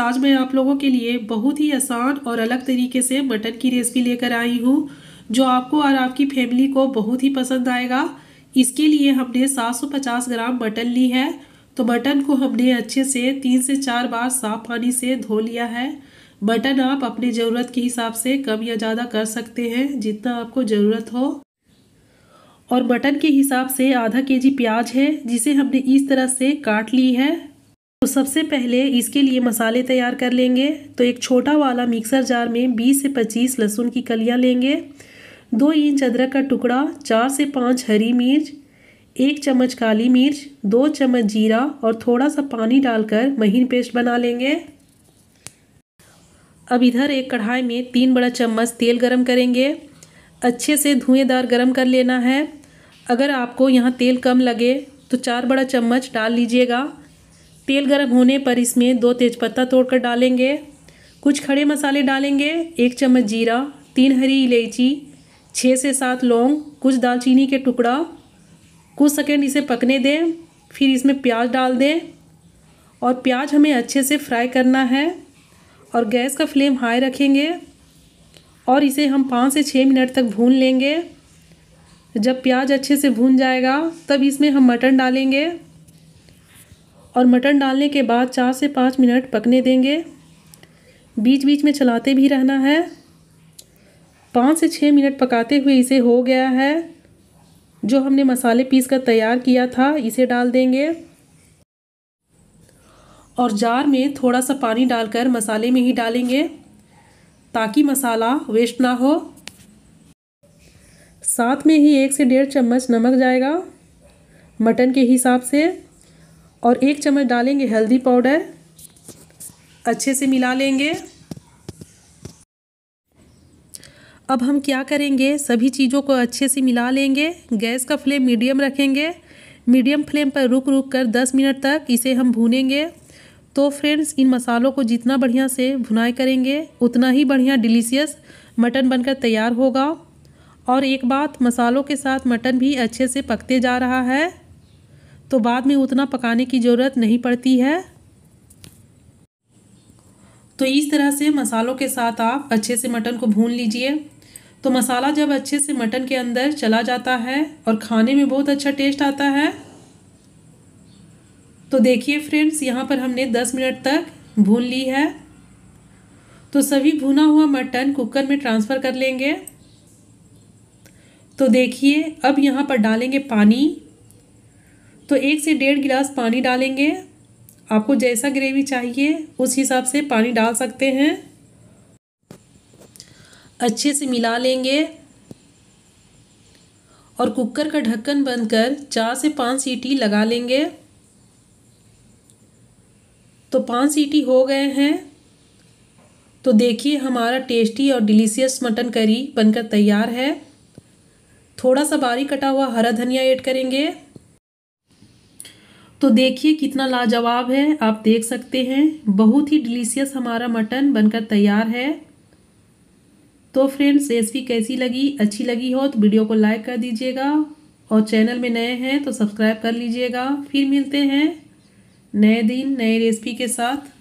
आज मैं आप लोगों के लिए बहुत ही आसान और अलग तरीके से मटन की रेसिपी लेकर आई हूँ जो आपको और आपकी फैमिली को बहुत ही पसंद आएगा इसके लिए हमने 750 ग्राम मटन ली है तो मटन को हमने अच्छे से तीन से चार बार साफ पानी से धो लिया है मटन आप अपने ज़रूरत के हिसाब से कम या ज़्यादा कर सकते हैं जितना आपको ज़रूरत हो और मटन के हिसाब से आधा केजी प्याज है जिसे हमने इस तरह से काट ली है तो सबसे पहले इसके लिए मसाले तैयार कर लेंगे तो एक छोटा वाला मिक्सर जार में 20 से 25 लहसुन की कलियां लेंगे दो इंच अदरक का टुकड़ा चार से पाँच हरी मिर्च एक चम्मच काली मिर्च दो चम्मच जीरा और थोड़ा सा पानी डालकर महीन पेस्ट बना लेंगे अब इधर एक कढ़ाई में तीन बड़ा चम्मच तेल गरम करेंगे अच्छे से धुएँदार गरम कर लेना है अगर आपको यहाँ तेल कम लगे तो चार बड़ा चम्मच डाल लीजिएगा तेल गर्म होने पर इसमें दो तेज़पत्ता तोड़कर डालेंगे कुछ खड़े मसाले डालेंगे एक चम्मच जीरा तीन हरी इलायची छः से सात लौंग कुछ दालचीनी के टुकड़ा कुछ सेकेंड इसे पकने दें फिर इसमें प्याज डाल दें और प्याज हमें अच्छे से फ्राई करना है और गैस का फ्लेम हाई रखेंगे और इसे हम पाँच से छः मिनट तक भून लेंगे जब प्याज अच्छे से भून जाएगा तब इसमें हम मटन डालेंगे और मटन डालने के बाद चार से पाँच मिनट पकने देंगे बीच बीच में चलाते भी रहना है पाँच से छः मिनट पकाते हुए इसे हो गया है जो हमने मसाले पीस कर तैयार किया था इसे डाल देंगे और जार में थोड़ा सा पानी डालकर मसाले में ही डालेंगे ताकि मसाला वेस्ट ना हो साथ में ही एक से डेढ़ चम्मच नमक जाएगा मटन के हिसाब से और एक चम्मच डालेंगे हल्दी पाउडर अच्छे से मिला लेंगे अब हम क्या करेंगे सभी चीज़ों को अच्छे से मिला लेंगे गैस का फ्लेम मीडियम रखेंगे मीडियम फ्लेम पर रुक रुक कर दस मिनट तक इसे हम भूनेंगे तो फ्रेंड्स इन मसालों को जितना बढ़िया से भुनाई करेंगे उतना ही बढ़िया डिलीशियस मटन बनकर तैयार होगा और एक बात मसालों के साथ मटन भी अच्छे से पकते जा रहा है तो बाद में उतना पकाने की ज़रूरत नहीं पड़ती है तो इस तरह से मसालों के साथ आप अच्छे से मटन को भून लीजिए तो मसाला जब अच्छे से मटन के अंदर चला जाता है और खाने में बहुत अच्छा टेस्ट आता है तो देखिए फ्रेंड्स यहाँ पर हमने 10 मिनट तक भून ली है तो सभी भुना हुआ मटन कुकर में ट्रांसफ़र कर लेंगे तो देखिए अब यहाँ पर डालेंगे पानी तो एक से डेढ़ गिलास पानी डालेंगे आपको जैसा ग्रेवी चाहिए उस हिसाब से पानी डाल सकते हैं अच्छे से मिला लेंगे और कुकर का ढक्कन बंद कर चार से पाँच सीटी लगा लेंगे तो पाँच सीटी हो गए हैं तो देखिए हमारा टेस्टी और डिलीशियस मटन करी बनकर तैयार है थोड़ा सा बारीक कटा हुआ हरा धनिया ऐड करेंगे तो देखिए कितना लाजवाब है आप देख सकते हैं बहुत ही डिलीशियस हमारा मटन बनकर तैयार है तो फ्रेंड्स रेसिपी कैसी लगी अच्छी लगी हो तो वीडियो को लाइक कर दीजिएगा और चैनल में नए हैं तो सब्सक्राइब कर लीजिएगा फिर मिलते हैं नए दिन नए रेसिपी के साथ